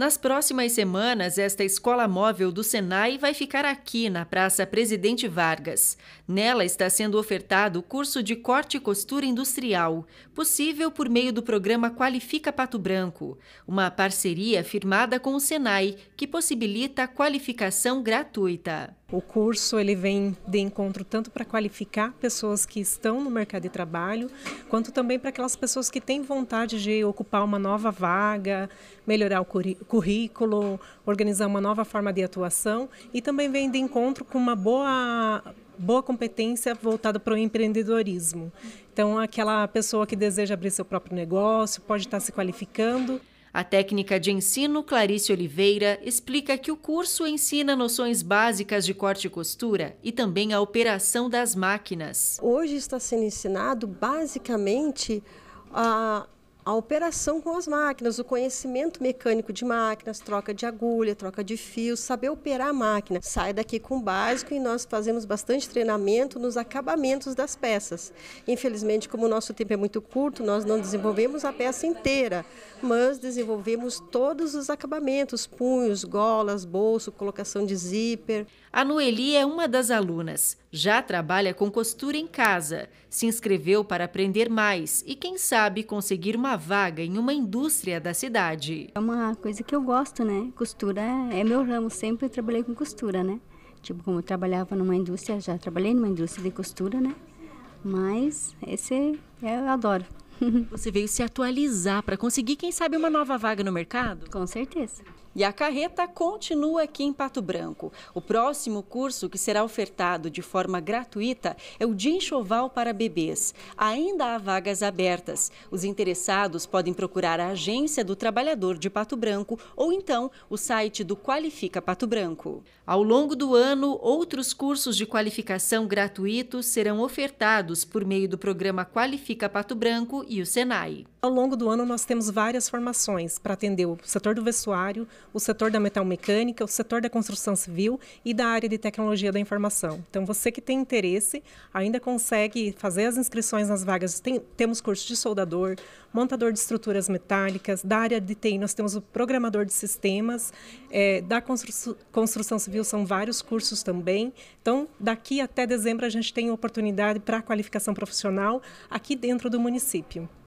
Nas próximas semanas, esta escola móvel do Senai vai ficar aqui na Praça Presidente Vargas. Nela está sendo ofertado o curso de corte e costura industrial, possível por meio do programa Qualifica Pato Branco, uma parceria firmada com o Senai que possibilita a qualificação gratuita. O curso ele vem de encontro tanto para qualificar pessoas que estão no mercado de trabalho, quanto também para aquelas pessoas que têm vontade de ocupar uma nova vaga, melhorar o currículo, organizar uma nova forma de atuação e também vem de encontro com uma boa boa competência voltada para o empreendedorismo. Então, aquela pessoa que deseja abrir seu próprio negócio pode estar se qualificando a técnica de ensino Clarice Oliveira explica que o curso ensina noções básicas de corte e costura e também a operação das máquinas. Hoje está sendo ensinado basicamente a a operação com as máquinas, o conhecimento mecânico de máquinas, troca de agulha, troca de fio, saber operar a máquina. Sai daqui com o básico e nós fazemos bastante treinamento nos acabamentos das peças. Infelizmente, como o nosso tempo é muito curto, nós não desenvolvemos a peça inteira, mas desenvolvemos todos os acabamentos, punhos, golas, bolso, colocação de zíper. A Noeli é uma das alunas. Já trabalha com costura em casa. Se inscreveu para aprender mais e, quem sabe, conseguir uma vaga em uma indústria da cidade. É uma coisa que eu gosto, né? Costura é meu ramo, sempre trabalhei com costura, né? Tipo, como eu trabalhava numa indústria, já trabalhei numa indústria de costura, né? Mas esse é, eu adoro. Você veio se atualizar para conseguir, quem sabe, uma nova vaga no mercado? Com certeza. E a carreta continua aqui em Pato Branco. O próximo curso que será ofertado de forma gratuita é o de enxoval para bebês. Ainda há vagas abertas. Os interessados podem procurar a Agência do Trabalhador de Pato Branco ou então o site do Qualifica Pato Branco. Ao longo do ano, outros cursos de qualificação gratuitos serão ofertados por meio do programa Qualifica Pato Branco e o Senai. Ao longo do ano, nós temos várias formações para atender o setor do vestuário, o setor da metalmecânica, o setor da construção civil e da área de tecnologia da informação. Então, você que tem interesse ainda consegue fazer as inscrições nas vagas. Tem, temos curso de soldador, montador de estruturas metálicas, da área de TI, nós temos o programador de sistemas, é, da constru, construção civil, são vários cursos também. Então, daqui até dezembro, a gente tem oportunidade para qualificação profissional aqui dentro do município.